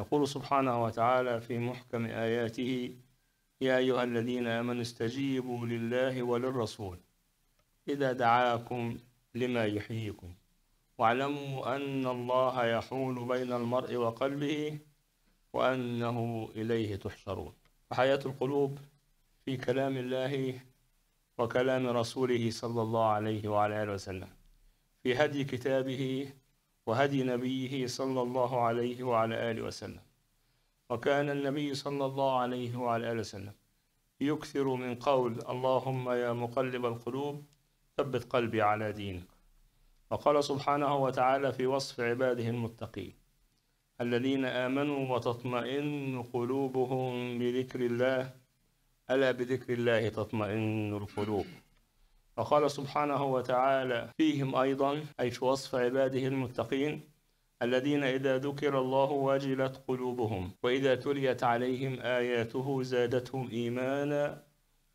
يقول سبحانه وتعالى في محكم آياته يا أيها الذين آمنوا استجيبوا لله وللرسول إذا دعاكم لما يحييكم واعلموا أن الله يحول بين المرء وقلبه وأنه إليه تحشرون وحياة القلوب في كلام الله وكلام رسوله صلى الله عليه وعلى آله وسلم في هدي كتابه وهدي نبيه صلى الله عليه وعلى آله وسلم وكان النبي صلى الله عليه وعلى آله وسلم يكثر من قول اللهم يا مقلب القلوب ثبت قلبي على دينك وقال سبحانه وتعالى في وصف عباده المتقين الذين آمنوا وتطمئن قلوبهم بذكر الله ألا بذكر الله تطمئن القلوب وقال سبحانه وتعالى فيهم أيضا أي في وصف عباده المتقين الذين إذا ذكر الله وجلت قلوبهم وإذا تليت عليهم آياته زادتهم إيمانا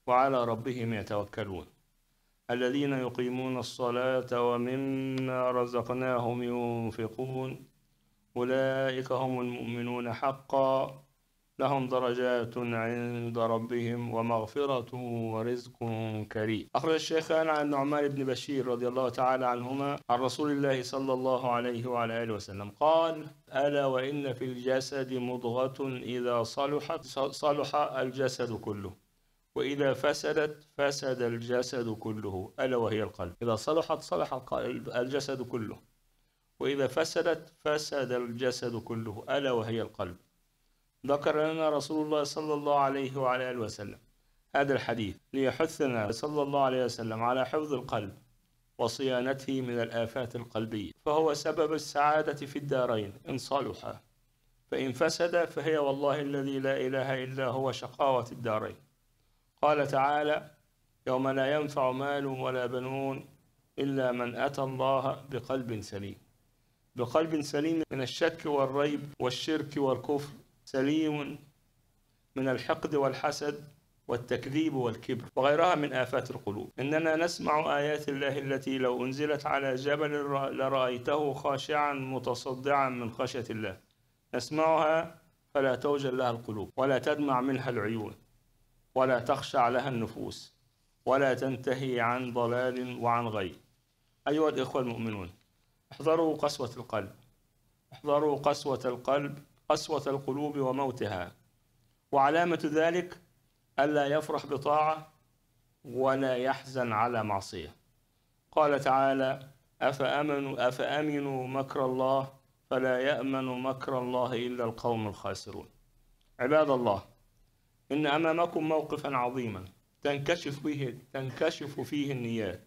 وعلى ربهم يتوكلون الذين يقيمون الصلاة ومما رزقناهم ينفقون أولئك هم المؤمنون حقا لهم درجات عند ربهم ومغفرة ورزق كريم أخرج الشيخان عن النعمان بن بشير رضي الله تعالى عنهما عن رسول الله صلى الله عليه وعلى آله وسلم قال ألا وإن في الجسد مضغة إذا صلحت صلح الجسد كله وإذا فسدت فسد الجسد كله ألا وهي القلب إذا صلحت صلح الجسد كله وإذا فسدت فسد الجسد كله ألا وهي القلب ذكر لنا رسول الله صلى الله عليه وعلى آله وسلم هذا الحديث ليحثنا صلى الله عليه وسلم على حفظ القلب وصيانته من الآفات القلبية فهو سبب السعادة في الدارين إن صلحا فإن فسد فهي والله الذي لا إله إلا هو شقاوة الدارين قال تعالى يوم لا ينفع مال ولا بنون إلا من أتى الله بقلب سليم بقلب سليم من الشك والريب والشرك والكفر سليم من الحقد والحسد والتكذيب والكبر وغيرها من آفات القلوب إننا نسمع آيات الله التي لو أنزلت على جبل لرأيته خاشعا متصدعا من خشية الله نسمعها فلا توجل لها القلوب ولا تدمع منها العيون ولا تخشع لها النفوس ولا تنتهي عن ضلال وعن غي أيها الإخوة المؤمنون احذروا قسوة القلب احذروا قسوة القلب قسوة القلوب وموتها وعلامة ذلك ألا يفرح بطاعة ولا يحزن على معصية قال تعالى أفأمنوا أفأمنوا مكر الله فلا يأمن مكر الله إلا القوم الخاسرون عباد الله إن أمامكم موقفا عظيما تنكشف فيه تنكشف فيه النيات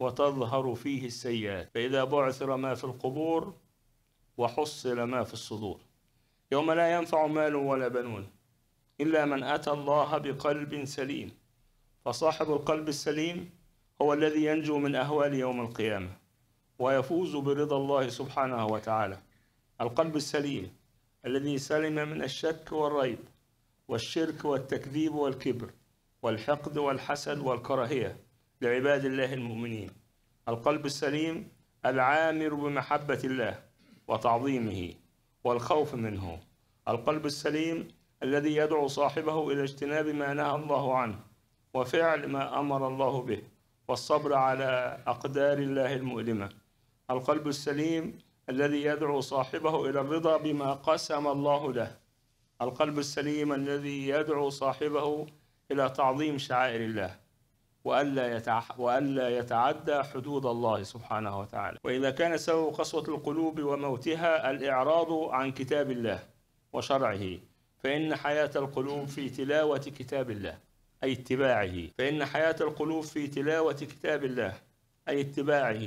وتظهر فيه السيئات فإذا بعثر ما في القبور وحصل ما في الصدور يوم لا ينفع مال ولا بنون إلا من أتى الله بقلب سليم فصاحب القلب السليم هو الذي ينجو من أهوال يوم القيامة ويفوز برضا الله سبحانه وتعالى القلب السليم الذي سلم من الشك والريب والشرك والتكذيب والكبر والحقد والحسد والكراهية لعباد الله المؤمنين القلب السليم العامر بمحبة الله وتعظيمه والخوف منه القلب السليم الذي يدعو صاحبه إلى اجتناب ما نهى الله عنه وفعل ما أمر الله به والصبر على أقدار الله المؤلمة القلب السليم الذي يدعو صاحبه إلى الرضا بما قسم الله له القلب السليم الذي يدعو صاحبه إلى تعظيم شعائر الله وألا, وألا يتعدى حدود الله سبحانه وتعالى وإذا كان سبب قسوة القلوب وموتها الإعراض عن كتاب الله وشرعه فإن حياة القلوب في تلاوة كتاب الله أي اتباعه فإن حياة القلوب في تلاوة كتاب الله أي اتباعه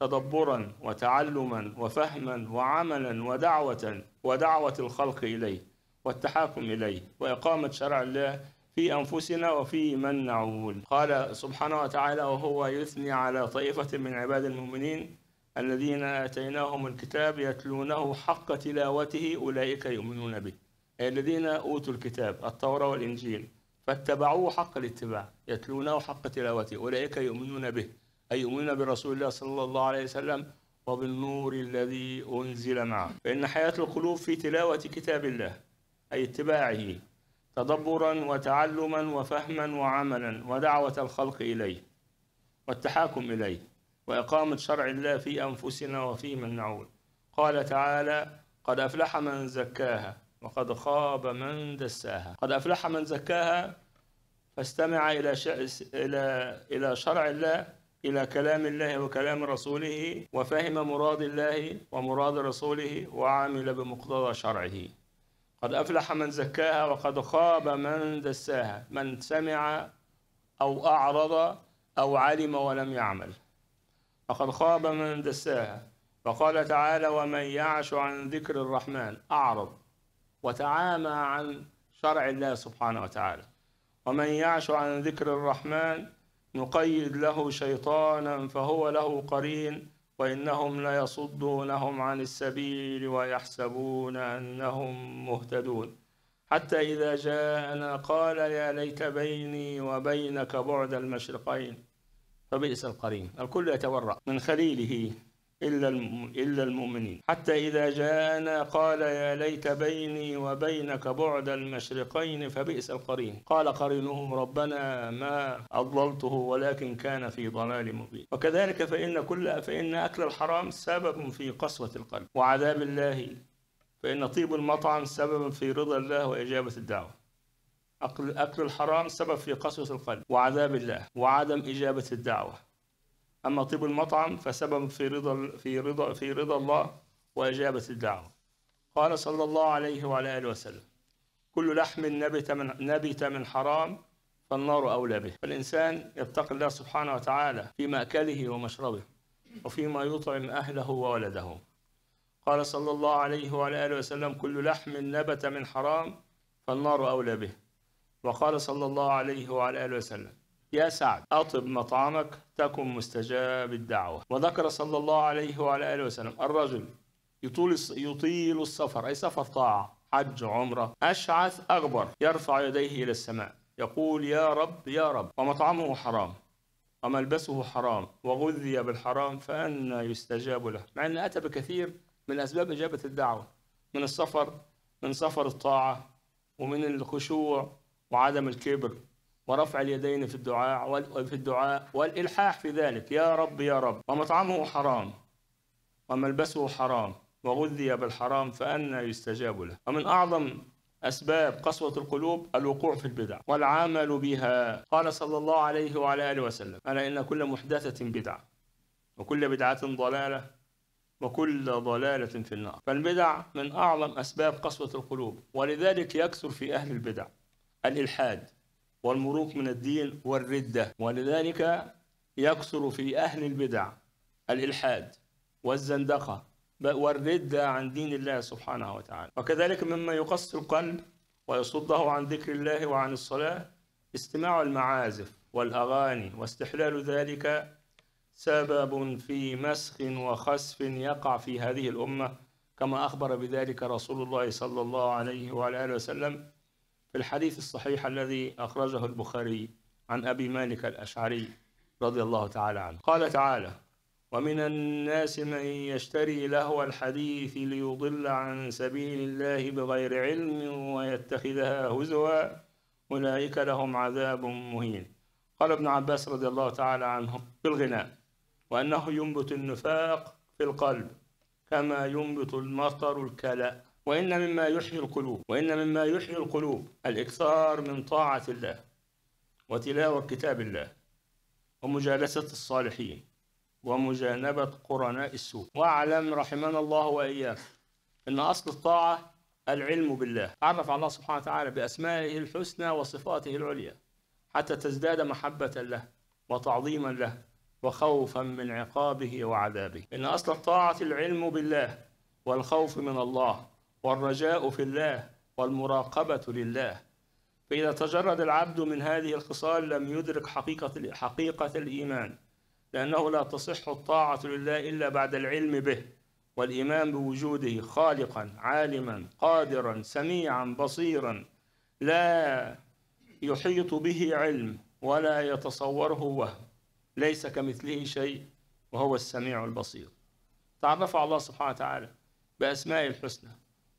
تدبرا وتعلما وفهما وعملا ودعوة ودعوة الخلق إليه والتحاكم إليه وإقامة شرع الله في أنفسنا وفي من نعول قال سبحانه وتعالى وهو يثني على طائفة من عباد المؤمنين الذين آتيناهم الكتاب يتلونه حق تلاوته أولئك يؤمنون به أي الذين أوتوا الكتاب التوراة والإنجيل فاتبعوه حق الاتباع يتلونه حق تلاوته أولئك يؤمنون به أي يؤمنون برسول الله صلى الله عليه وسلم وبالنور الذي أنزل معه فإن حياة القلوب في تلاوة كتاب الله أي اتباعه تدبرا وتعلما وفهما وعملا ودعوة الخلق إليه والتحاكم إليه وإقامة شرع الله في أنفسنا وفي من نعود قال تعالى قد أفلح من زكاها وقد خاب من دساها قد أفلح من زكاها فاستمع إلى إلى إلى شرع الله إلى كلام الله وكلام رسوله وفهم مراد الله ومراد رسوله وعمل بمقتضى شرعه قد أفلح من زكاها وقد خاب من دساها من سمع أو أعرض أو علم ولم يعمل فقد خاب من دساها وقال تعالى ومن يعش عن ذكر الرحمن أعرض وتعامى عن شرع الله سبحانه وتعالى ومن يعش عن ذكر الرحمن نقيد له شيطانا فهو له قرين وإنهم ليصدونهم عن السبيل ويحسبون أنهم مهتدون حتى إذا جاءنا قال يا ليت بيني وبينك بعد المشرقين فبئس القرين الكل يتورع من خليله إلا إلا المؤمنين حتى إذا جاءنا قال يا ليت بيني وبينك بعد المشرقين فبئس القرين قال قرينه ربنا ما أضللته ولكن كان في ضلال مبين وكذلك فإن كل فإن أكل الحرام سبب في قسوة القلب وعذاب الله فإن طيب المطعم سبب في رضا الله وإجابة الدعوة أكل الحرام سبب في قسوة القلب وعذاب الله وعدم إجابة الدعوة أما طيب المطعم فسبب في رضا في رضا في رضا الله وإجابة الدعوة. قال صلى الله عليه وعلى آله وسلم: كل لحم نبت من نبت من حرام فالنار أولى به. فالإنسان يتقي الله سبحانه وتعالى في مأكله ومشربه وفيما يطعم أهله وولده. قال صلى الله عليه وعلى آله وسلم: كل لحم نبت من حرام فالنار أولى به. وقال صلى الله عليه وعلى آله وسلم: يا سعد أطب مطعمك تكن مستجاب الدعوة وذكر صلى الله عليه وعلى آله وسلم الرجل يطول يطيل السفر أي سفر طاعة حج عمرة أشعث أغبر يرفع يديه إلى السماء يقول يا رب يا رب ومطعمه حرام وملبسه حرام وغذي بالحرام فأنى يستجاب له مع أن أتى بكثير من أسباب إجابة الدعوة من السفر من سفر الطاعة ومن الخشوع وعدم الكبر ورفع اليدين في الدعاء في الدعاء والإلحاح في ذلك يا رب يا رب ومطعمه حرام وملبسه حرام وغذي بالحرام فأنى يستجاب له ومن أعظم أسباب قسوة القلوب الوقوع في البدع والعمل بها قال صلى الله عليه وعلى آله وسلم ألا إن كل محدثة بدعة وكل بدعة ضلالة وكل ضلالة في النار فالبدع من أعظم أسباب قسوة القلوب ولذلك يكثر في أهل البدع الإلحاد والمروق من الدين والردة ولذلك يكثر في أهل البدع الإلحاد والزندقة والردة عن دين الله سبحانه وتعالى وكذلك مما يقص القلب ويصده عن ذكر الله وعن الصلاة استماع المعازف والأغاني واستحلال ذلك سبب في مسخ وخسف يقع في هذه الأمة كما أخبر بذلك رسول الله صلى الله عليه وعلى آله وسلم في الحديث الصحيح الذي أخرجه البخاري عن أبي مالك الأشعري رضي الله تعالى عنه قال تعالى ومن الناس من يشتري لهو الحديث ليضل عن سبيل الله بغير علم ويتخذها هزوا أولئك لهم عذاب مهين قال ابن عباس رضي الله تعالى عنه في الغناء وأنه ينبت النفاق في القلب كما ينبت المطر الكلأ وإن مما يحيي القلوب وإن مما يحيي القلوب الإكثار من طاعة الله وتلاوة كتاب الله ومجالسة الصالحين ومجانبة قرناء السوء واعلم رحمنا الله وإياك أن أصل الطاعة العلم بالله عرف الله سبحانه وتعالى بأسمائه الحسنى وصفاته العليا حتى تزداد محبة له وتعظيما له وخوفا من عقابه وعذابه إن أصل الطاعة العلم بالله والخوف من الله والرجاء في الله والمراقبة لله فإذا تجرد العبد من هذه الخصال لم يدرك حقيقة حقيقة الإيمان لأنه لا تصح الطاعة لله إلا بعد العلم به والإيمان بوجوده خالقا عالما قادرا سميعا بصيرا لا يحيط به علم ولا يتصوره وهم ليس كمثله شيء وهو السميع البصير تعرف على الله سبحانه وتعالى بأسماء الحسنى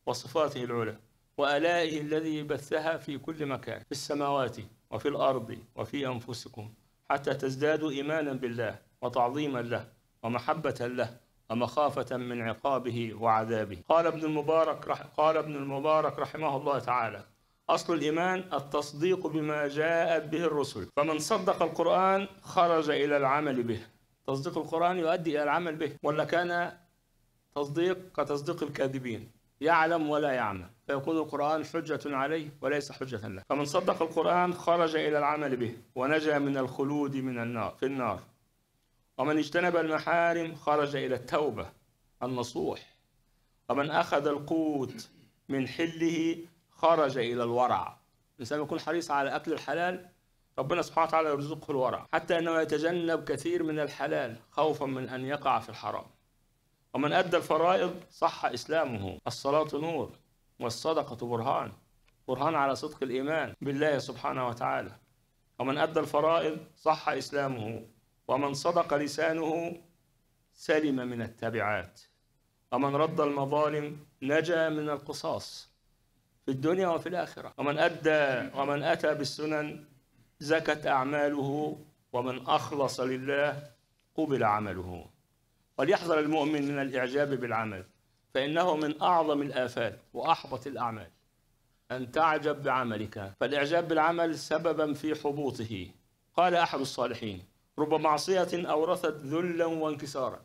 وصفاته العلى وآلائه الذي بثها في كل مكان في السماوات وفي الأرض وفي أنفسكم حتى تزدادوا إيمانا بالله وتعظيما له ومحبة له ومخافة من عقابه وعذابه قال ابن المبارك رح قال ابن المبارك رحمه الله تعالى أصل الإيمان التصديق بما جاءت به الرسل فمن صدق القرآن خرج إلى العمل به تصديق القرآن يؤدي إلى العمل به ولا كان تصديق كتصديق الكاذبين يعلم ولا يعمل فيكون القرآن حجة عليه وليس حجة له فمن صدق القرآن خرج إلى العمل به ونجا من الخلود من النار في النار ومن اجتنب المحارم خرج إلى التوبة النصوح ومن أخذ القوت من حله خرج إلى الورع الإنسان يكون حريص على أكل الحلال ربنا سبحانه وتعالى يرزقه الورع حتى أنه يتجنب كثير من الحلال خوفا من أن يقع في الحرام ومن أدى الفرائض صح إسلامه الصلاة نور والصدقة برهان برهان على صدق الإيمان بالله سبحانه وتعالى ومن أدى الفرائض صح إسلامه ومن صدق لسانه سلم من التبعات ومن رد المظالم نجا من القصاص في الدنيا وفي الآخرة ومن أدى ومن أتى بالسنن زكت أعماله ومن أخلص لله قبل عمله وليحذر المؤمن من الإعجاب بالعمل فإنه من أعظم الآفات وأحبط الأعمال أن تعجب بعملك فالإعجاب بالعمل سببا في حبوطه قال أحد الصالحين رب معصية أورثت ذلا وانكسارا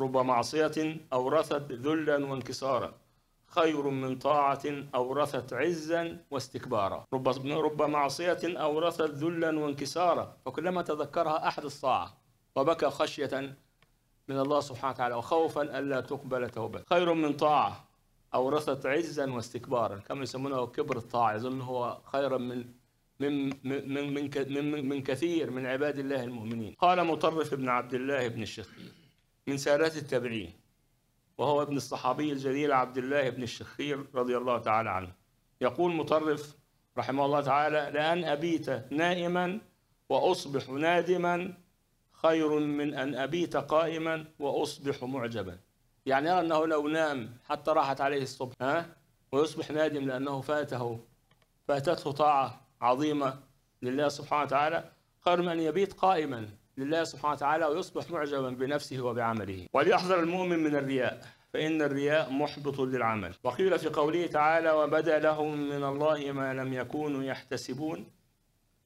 رب معصية أورثت ذلا وانكسارا خير من طاعة أورثت عزا واستكبارا رب, رب معصية أورثت ذلا وانكسارا فكلما تذكرها أحد الطاعة وبكى خشية من الله سبحانه وتعالى وخوفا ألا تقبل توبة خير من طاعة أورثت عزا واستكبارا كما يسمونه كبر الطاعة يظن هو خيرا من من من من من, من كثير من عباد الله المؤمنين قال مطرف بن عبد الله بن الشخير من سادات التابعين وهو ابن الصحابي الجليل عبد الله بن الشخير رضي الله تعالى عنه يقول مطرف رحمه الله تعالى لأن أبيت نائما وأصبح نادما خير من أن أبيت قائما وأصبح معجبا يعني يرى أنه لو نام حتى راحت عليه الصبح ها ويصبح نادم لأنه فاته فاتته طاعة عظيمة لله سبحانه وتعالى خير من أن يبيت قائما لله سبحانه وتعالى ويصبح معجبا بنفسه وبعمله وليحذر المؤمن من الرياء فإن الرياء محبط للعمل وقيل في قوله تعالى وبدا لهم من الله ما لم يكونوا يحتسبون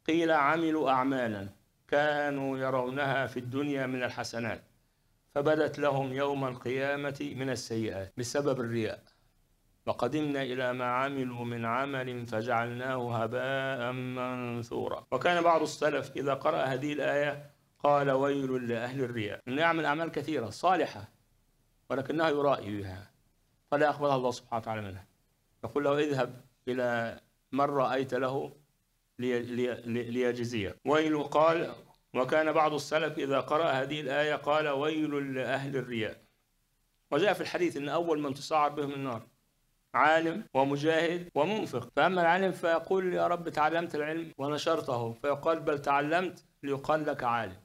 قيل عملوا أعمالا كانوا يرونها في الدنيا من الحسنات فبدت لهم يوم القيامة من السيئات بسبب الرياء وقدمنا إلى ما عملوا من عمل فجعلناه هباء منثورا وكان بعض السلف إذا قرأ هذه الآية قال ويل لأهل الرياء أنه يعمل أعمال كثيرة صالحة ولكنها يرائي بها فلا يقبلها الله سبحانه وتعالى منها يقول له اذهب إلى من رأيت له ليجزيه ويل قال وكان بعض السلف إذا قرأ هذه الآية قال ويل لأهل الرياء وجاء في الحديث أن أول من تصعر بهم النار عالم ومجاهد ومنفق فأما العالم فيقول يا رب تعلمت العلم ونشرته فيقال بل تعلمت ليقال لك عالم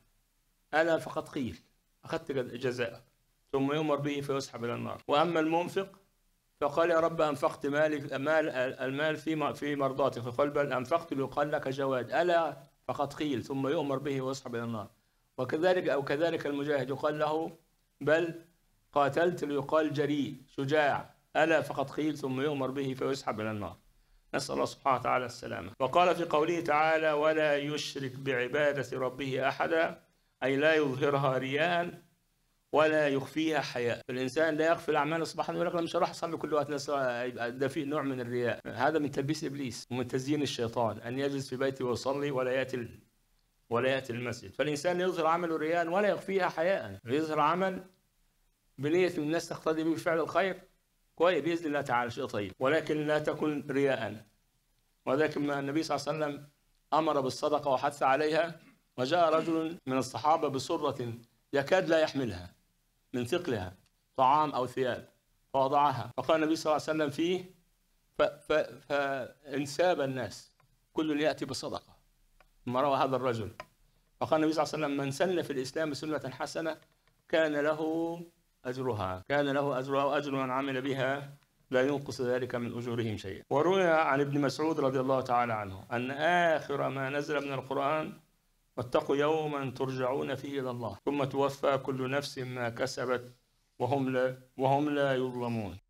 ألا فقد قيل أخذت جزاءك ثم يؤمر به فيسحب إلى النار وأما المنفق فقال يا رب أنفقت مالي مال المال في في مرضاتك فقال بل أنفقت ليقال لك جواد ألا فقد قيل ثم يؤمر به ويسحب إلى النار وكذلك أو كذلك المجاهد يقال له بل قاتلت ليقال جريء شجاع ألا فقد قيل ثم يؤمر به فيسحب إلى النار نسأل الله سبحانه وتعالى السلامة وقال في قوله تعالى ولا يشرك بعبادة ربه أحدا أي لا يظهرها رياء ولا يخفيها حياء فالانسان لا يخفي الاعمال صباحا يقول لك انا مش هروح اصلي كل وقت ناس آه، يبقى ده فيه نوع من الرياء هذا من تلبيس ابليس ومن تزيين الشيطان ان يجلس في بيته ويصلي ولا ياتي ولا ياتي المسجد فالانسان يظهر عمله رياء ولا يخفيها حياء يظهر عمل بنية الناس تقتدي به بفعل الخير كويس باذن الله تعالى شيء طيب ولكن لا تكن رياء ولكن النبي صلى الله عليه وسلم امر بالصدقه وحث عليها وجاء رجل من الصحابه بسره يكاد لا يحملها من ثقلها طعام أو ثياب فوضعها فقال النبي صلى الله عليه وسلم فيه فانساب الناس كل يأتي بصدقة ما روى هذا الرجل فقال النبي صلى الله عليه وسلم من سن في الإسلام سنة حسنة كان له أجرها كان له أجرها وأجر من عمل بها لا ينقص ذلك من أجورهم شيئا وروي عن ابن مسعود رضي الله تعالى عنه أن آخر ما نزل من القرآن واتقوا يوما ترجعون فيه إلى الله ثم توفى كل نفس ما كسبت وهم لا, وهم لا يظلمون